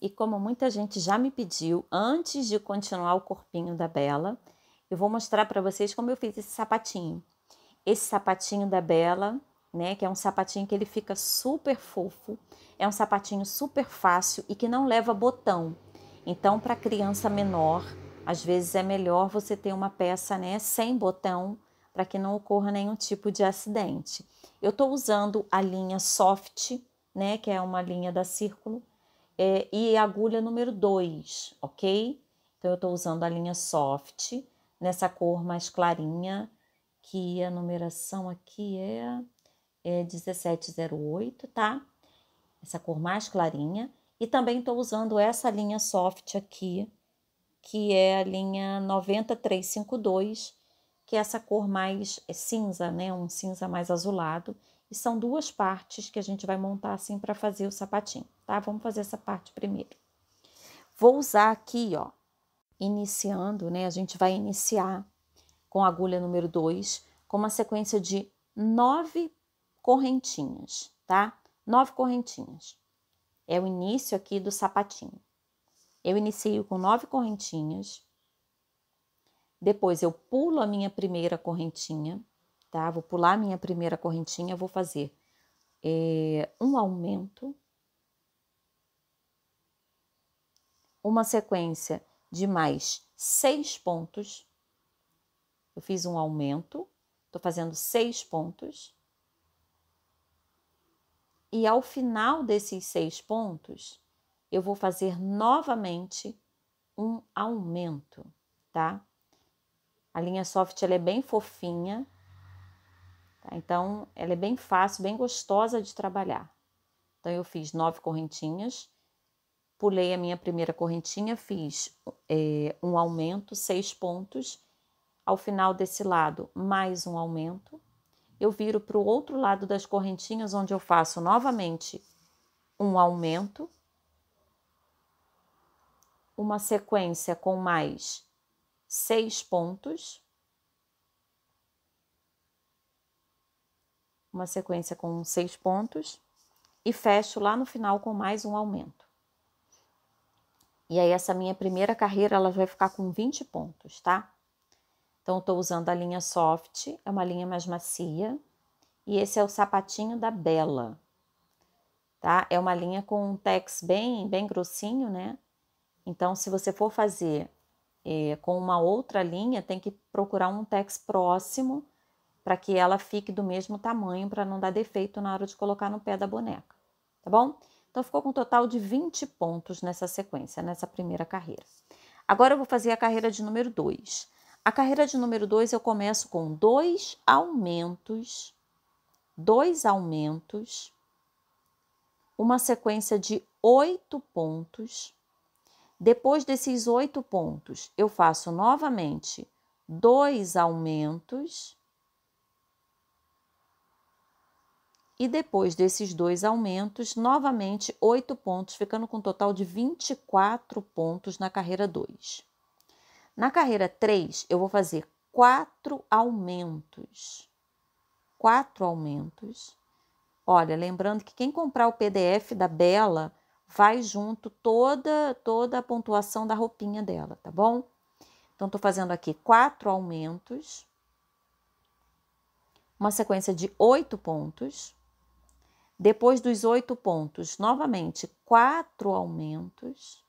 e como muita gente já me pediu, antes de continuar o corpinho da Bela, eu vou mostrar para vocês como eu fiz esse sapatinho. Esse sapatinho da Bela, né, que é um sapatinho que ele fica super fofo, é um sapatinho super fácil e que não leva botão. Então, para criança menor, às vezes é melhor você ter uma peça, né, sem botão, para que não ocorra nenhum tipo de acidente. Eu estou usando a linha Soft, né, que é uma linha da Círculo, é, e agulha número 2, ok? Então, eu estou usando a linha soft nessa cor mais clarinha, que a numeração aqui é, é 1708, tá? Essa cor mais clarinha. E também estou usando essa linha soft aqui, que é a linha 90352, que é essa cor mais cinza, né? Um cinza mais azulado e são duas partes que a gente vai montar assim para fazer o sapatinho, tá? Vamos fazer essa parte primeiro. Vou usar aqui, ó, iniciando, né? A gente vai iniciar com a agulha número 2 com uma sequência de nove correntinhas, tá? Nove correntinhas. É o início aqui do sapatinho. Eu inicio com nove correntinhas. Depois eu pulo a minha primeira correntinha tá? Vou pular minha primeira correntinha, vou fazer é, um aumento, uma sequência de mais seis pontos. Eu fiz um aumento, estou fazendo seis pontos. E ao final desses seis pontos, eu vou fazer novamente um aumento, tá? A linha soft ela é bem fofinha, Tá? Então, ela é bem fácil, bem gostosa de trabalhar. Então, eu fiz nove correntinhas, pulei a minha primeira correntinha, fiz é, um aumento, seis pontos. Ao final desse lado, mais um aumento. Eu viro para o outro lado das correntinhas, onde eu faço novamente um aumento, uma sequência com mais seis pontos uma sequência com seis pontos e fecho lá no final com mais um aumento. E aí essa minha primeira carreira ela vai ficar com 20 pontos, tá? Então eu tô usando a linha soft, é uma linha mais macia, e esse é o sapatinho da Bela. Tá? É uma linha com um tex bem, bem grossinho, né? Então, se você for fazer eh, com uma outra linha, tem que procurar um tex próximo para que ela fique do mesmo tamanho, para não dar defeito na hora de colocar no pé da boneca, tá bom? Então ficou com um total de 20 pontos nessa sequência, nessa primeira carreira. Agora eu vou fazer a carreira de número 2. A carreira de número 2 eu começo com dois aumentos, dois aumentos, uma sequência de oito pontos. Depois desses oito pontos, eu faço novamente dois aumentos, E depois desses dois aumentos, novamente oito pontos, ficando com um total de 24 pontos na carreira 2. Na carreira 3, eu vou fazer quatro aumentos. Quatro aumentos. Olha, lembrando que quem comprar o PDF da Bela vai junto toda toda a pontuação da roupinha dela, tá bom? Então tô fazendo aqui quatro aumentos, uma sequência de oito pontos. Depois dos oito pontos, novamente, quatro aumentos.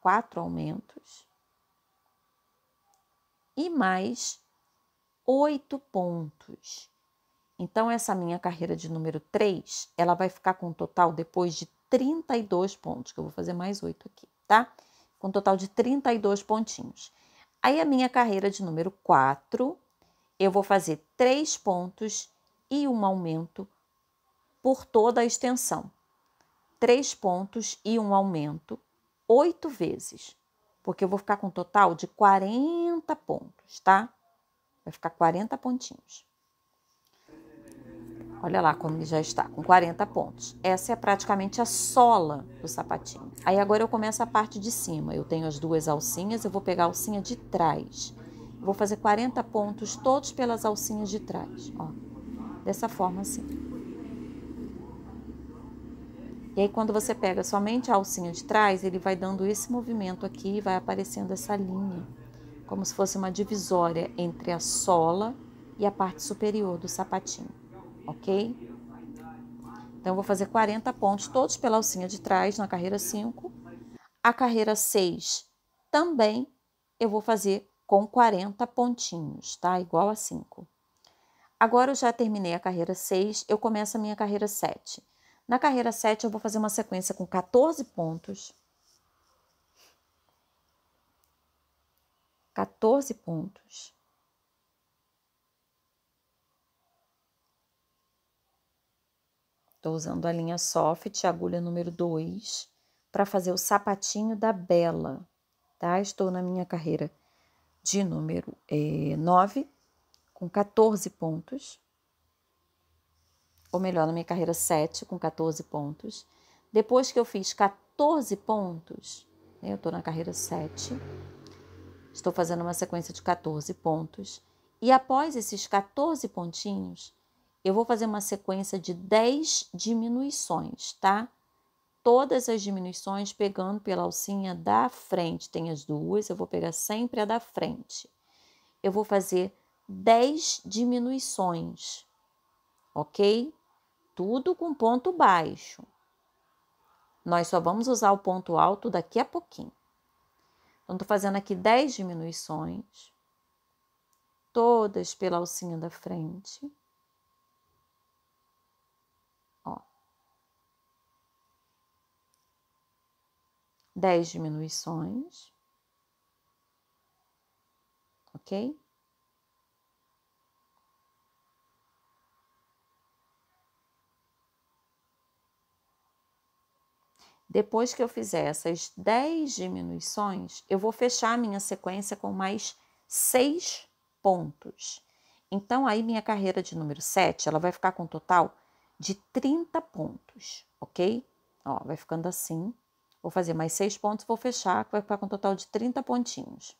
Quatro aumentos. E mais oito pontos. Então, essa minha carreira de número 3, ela vai ficar com um total depois de 32 pontos, que eu vou fazer mais oito aqui, tá? Com um total de 32 pontinhos. Aí, a minha carreira de número 4, eu vou fazer três pontos e um aumento por toda a extensão. Três pontos e um aumento oito vezes, porque eu vou ficar com um total de 40 pontos, tá? Vai ficar 40 pontinhos. Olha lá como ele já está, com 40 pontos. Essa é praticamente a sola do sapatinho. Aí agora eu começo a parte de cima. Eu tenho as duas alcinhas, eu vou pegar a alcinha de trás. Vou fazer 40 pontos todos pelas alcinhas de trás, ó dessa forma assim. E aí quando você pega somente a alcinha de trás, ele vai dando esse movimento aqui e vai aparecendo essa linha, como se fosse uma divisória entre a sola e a parte superior do sapatinho, ok? Então eu vou fazer 40 pontos, todos pela alcinha de trás na carreira 5. A carreira 6 também eu vou fazer com 40 pontinhos, tá? Igual a 5. Agora eu já terminei a carreira 6, eu começo a minha carreira 7. Na carreira 7, eu vou fazer uma sequência com 14 pontos. 14 pontos. Estou usando a linha soft, agulha número 2, para fazer o sapatinho da Bela, tá? Estou na minha carreira de número é, eh, 9 com 14 pontos, ou melhor, na minha carreira 7 com 14 pontos. Depois que eu fiz 14 pontos, né, eu estou na carreira 7, estou fazendo uma sequência de 14 pontos. E após esses 14 pontinhos, eu vou fazer uma sequência de 10 diminuições, tá? Todas as diminuições pegando pela alcinha da frente, tem as duas, eu vou pegar sempre a da frente. Eu vou fazer 10 diminuições, ok? Tudo com ponto baixo. Nós só vamos usar o ponto alto daqui a pouquinho. Então, estou fazendo aqui 10 diminuições, todas pela alcinha da frente. Ó. 10 diminuições. Ok? Depois que eu fizer essas 10 diminuições, eu vou fechar a minha sequência com mais 6 pontos. Então, aí minha carreira de número 7, ela vai ficar com um total de 30 pontos, ok? Ó, vai ficando assim. Vou fazer mais 6 pontos, vou fechar, vai ficar com um total de 30 pontinhos.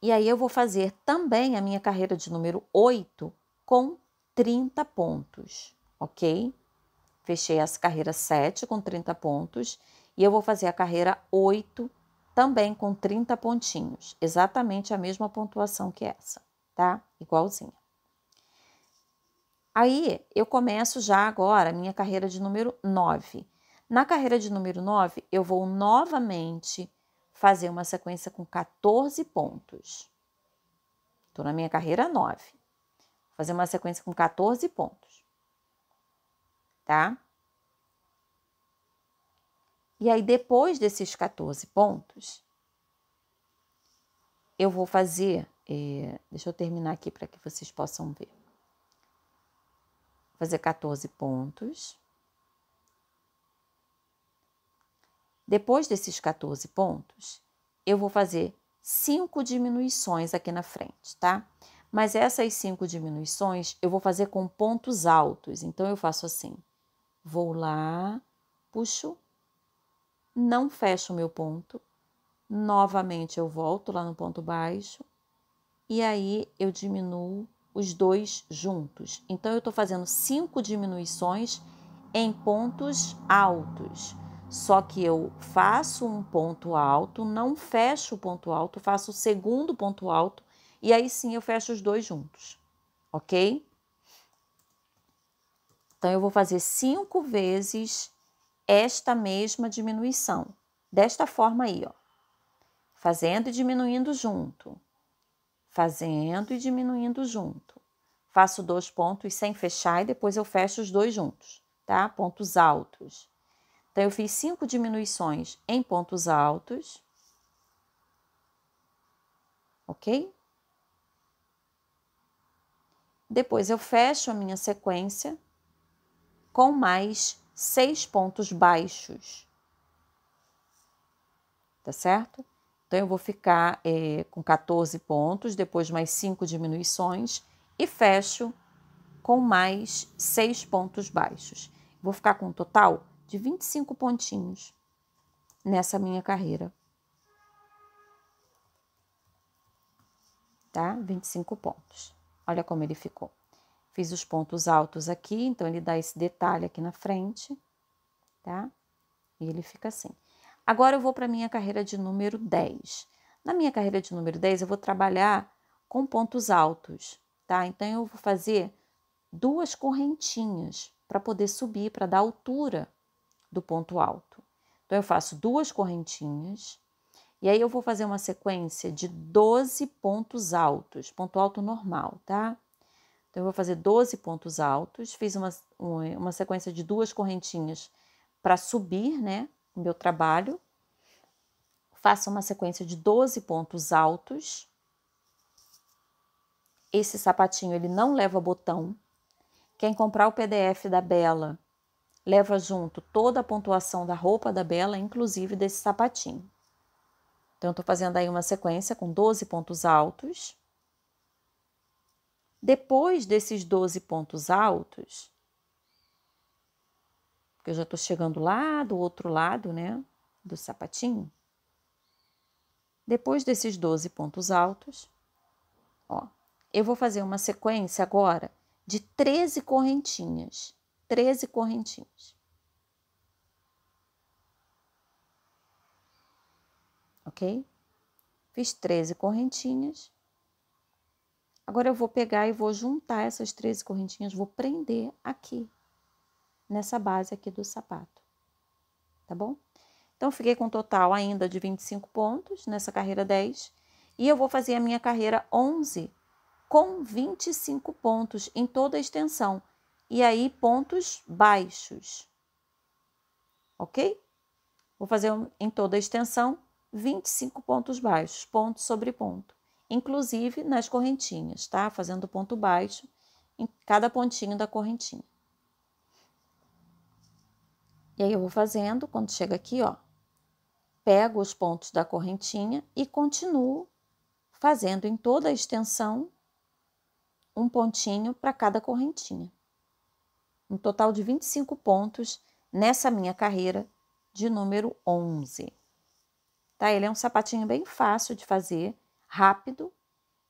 E aí eu vou fazer também a minha carreira de número 8 com 30 pontos, ok? ok? Fechei a carreira 7 com 30 pontos e eu vou fazer a carreira 8 também com 30 pontinhos, exatamente a mesma pontuação que essa, tá? Igualzinha. Aí eu começo já agora a minha carreira de número 9. Na carreira de número 9, eu vou novamente fazer uma sequência com 14 pontos. Estou na minha carreira 9. Vou fazer uma sequência com 14 pontos tá? E aí, depois desses 14 pontos, eu vou fazer. É, deixa eu terminar aqui para que vocês possam ver. Vou fazer 14 pontos. Depois desses 14 pontos, eu vou fazer cinco diminuições aqui na frente, tá? Mas essas cinco diminuições eu vou fazer com pontos altos. Então, eu faço assim. Vou lá, puxo, não fecho o meu ponto. Novamente eu volto lá no ponto baixo e aí eu diminuo os dois juntos. Então eu estou fazendo cinco diminuições em pontos altos. Só que eu faço um ponto alto, não fecho o ponto alto, faço o segundo ponto alto e aí sim eu fecho os dois juntos, ok? Então, eu vou fazer cinco vezes esta mesma diminuição, desta forma aí, ó. Fazendo e diminuindo junto. Fazendo e diminuindo junto. Faço dois pontos sem fechar e depois eu fecho os dois juntos, tá? Pontos altos. Então, eu fiz cinco diminuições em pontos altos. Ok? Depois eu fecho a minha sequência com mais seis pontos baixos. Tá certo? Então, eu vou ficar é, com 14 pontos, depois mais cinco diminuições e fecho com mais seis pontos baixos. Vou ficar com um total de 25 pontinhos nessa minha carreira. Tá? 25 pontos. Olha como ele ficou. Fiz os pontos altos aqui, então ele dá esse detalhe aqui na frente, tá? E ele fica assim. Agora eu vou para minha carreira de número 10. Na minha carreira de número 10, eu vou trabalhar com pontos altos, tá? Então eu vou fazer duas correntinhas para poder subir, para dar altura do ponto alto. Então eu faço duas correntinhas e aí eu vou fazer uma sequência de 12 pontos altos, ponto alto normal, tá? Então, eu vou fazer 12 pontos altos, fiz uma, uma sequência de duas correntinhas para subir, né, o meu trabalho. Faço uma sequência de 12 pontos altos. Esse sapatinho, ele não leva botão. Quem comprar o PDF da Bela, leva junto toda a pontuação da roupa da Bela, inclusive desse sapatinho. Então, eu tô fazendo aí uma sequência com 12 pontos altos depois desses 12 pontos altos, porque eu já estou chegando lá do outro lado, né, do sapatinho. Depois desses 12 pontos altos, ó, eu vou fazer uma sequência agora de 13 correntinhas. 13 correntinhas. Ok? Fiz 13 correntinhas. Agora eu vou pegar e vou juntar essas 13 correntinhas, vou prender aqui, nessa base aqui do sapato, tá bom? Então, fiquei com um total ainda de 25 pontos nessa carreira 10, e eu vou fazer a minha carreira 11 com 25 pontos em toda a extensão, e aí pontos baixos, ok? Vou fazer em toda a extensão 25 pontos baixos, ponto sobre ponto inclusive nas correntinhas, tá? Fazendo ponto baixo em cada pontinho da correntinha. E aí eu vou fazendo, quando chega aqui, ó, pego os pontos da correntinha e continuo fazendo em toda a extensão um pontinho para cada correntinha. Um total de 25 pontos nessa minha carreira de número 11. Tá? Ele é um sapatinho bem fácil de fazer rápido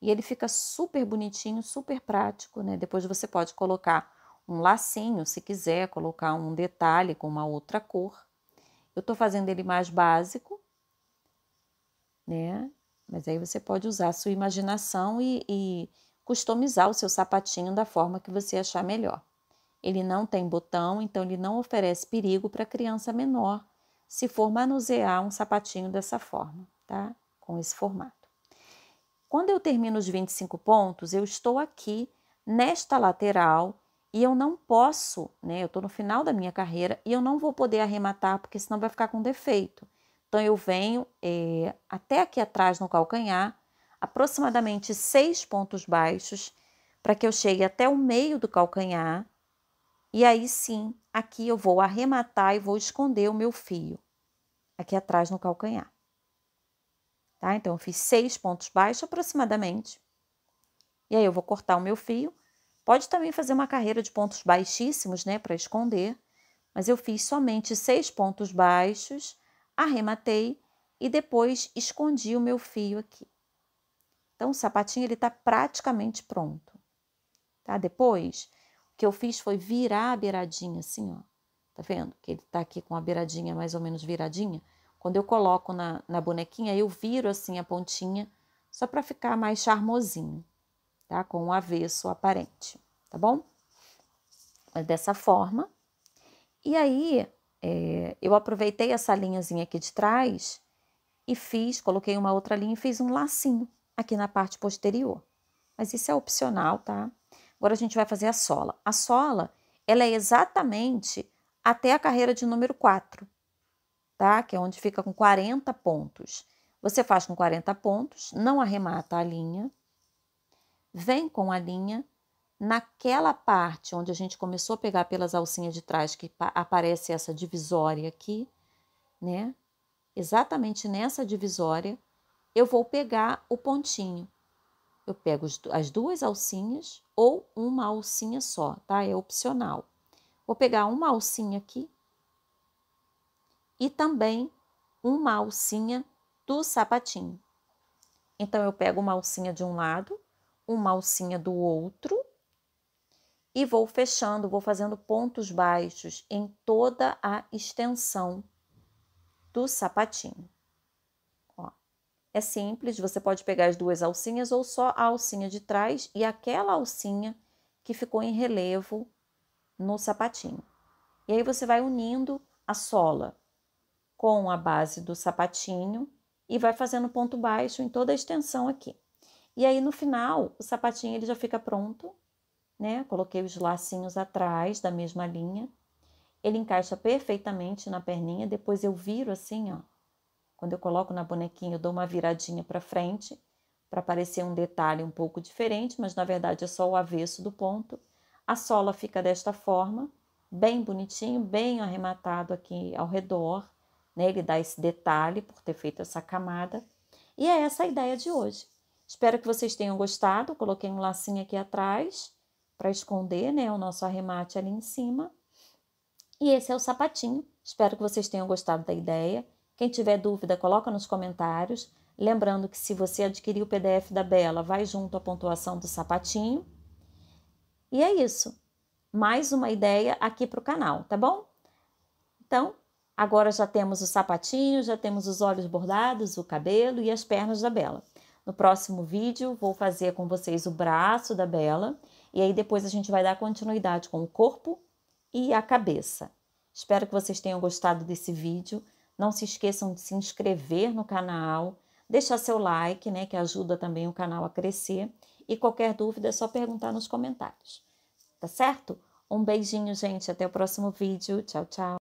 e ele fica super bonitinho, super prático, né? Depois você pode colocar um lacinho, se quiser, colocar um detalhe com uma outra cor. Eu estou fazendo ele mais básico, né? Mas aí você pode usar a sua imaginação e, e customizar o seu sapatinho da forma que você achar melhor. Ele não tem botão, então ele não oferece perigo para criança menor se for manusear um sapatinho dessa forma, tá? Com esse formato. Quando eu termino os 25 pontos, eu estou aqui nesta lateral e eu não posso, né? Eu estou no final da minha carreira e eu não vou poder arrematar porque senão vai ficar com defeito. Então eu venho é, até aqui atrás no calcanhar, aproximadamente seis pontos baixos, para que eu chegue até o meio do calcanhar. E aí sim, aqui eu vou arrematar e vou esconder o meu fio aqui atrás no calcanhar. Tá? Então, eu fiz seis pontos baixos aproximadamente. E aí, eu vou cortar o meu fio. Pode também fazer uma carreira de pontos baixíssimos, né, para esconder. Mas eu fiz somente seis pontos baixos, arrematei e depois escondi o meu fio aqui. Então, o sapatinho, ele tá praticamente pronto, tá? Depois, o que eu fiz foi virar a beiradinha assim, ó. Tá vendo? Que ele tá aqui com a beiradinha mais ou menos viradinha. Quando eu coloco na, na bonequinha, eu viro assim a pontinha, só para ficar mais charmosinho, tá? Com o um avesso aparente, tá bom? É dessa forma. E aí, é, eu aproveitei essa linhazinha aqui de trás e fiz, coloquei uma outra linha e fiz um lacinho aqui na parte posterior. Mas isso é opcional, tá? Agora a gente vai fazer a sola. A sola, ela é exatamente até a carreira de número 4 tá? Que é onde fica com 40 pontos. Você faz com 40 pontos, não arremata a linha, vem com a linha naquela parte onde a gente começou a pegar pelas alcinhas de trás que aparece essa divisória aqui, né? Exatamente nessa divisória, eu vou pegar o pontinho. Eu pego as duas alcinhas ou uma alcinha só, tá? É opcional. Vou pegar uma alcinha aqui e também uma alcinha do sapatinho. Então eu pego uma alcinha de um lado, uma alcinha do outro e vou fechando, vou fazendo pontos baixos em toda a extensão do sapatinho. Ó, é simples, você pode pegar as duas alcinhas ou só a alcinha de trás e aquela alcinha que ficou em relevo no sapatinho. E aí você vai unindo a sola com a base do sapatinho e vai fazendo ponto baixo em toda a extensão aqui. E aí no final, o sapatinho ele já fica pronto, né? Coloquei os lacinhos atrás da mesma linha. Ele encaixa perfeitamente na perninha, depois eu viro assim, ó. Quando eu coloco na bonequinha, eu dou uma viradinha para frente para parecer um detalhe um pouco diferente, mas na verdade é só o avesso do ponto. A sola fica desta forma, bem bonitinho, bem arrematado aqui ao redor né? Ele dá esse detalhe por ter feito essa camada. E é essa a ideia de hoje. Espero que vocês tenham gostado. Coloquei um lacinho aqui atrás para esconder né, o nosso arremate ali em cima. E esse é o sapatinho. Espero que vocês tenham gostado da ideia. Quem tiver dúvida, coloca nos comentários. Lembrando que se você adquirir o PDF da Bela, vai junto à pontuação do sapatinho. E é isso. Mais uma ideia aqui para o canal, tá bom? Então, Agora já temos o sapatinho, já temos os olhos bordados, o cabelo e as pernas da Bela. No próximo vídeo, vou fazer com vocês o braço da Bela e aí depois a gente vai dar continuidade com o corpo e a cabeça. Espero que vocês tenham gostado desse vídeo. Não se esqueçam de se inscrever no canal, deixar seu like, né, que ajuda também o canal a crescer. E qualquer dúvida é só perguntar nos comentários. Tá certo? Um beijinho, gente. Até o próximo vídeo. Tchau, tchau.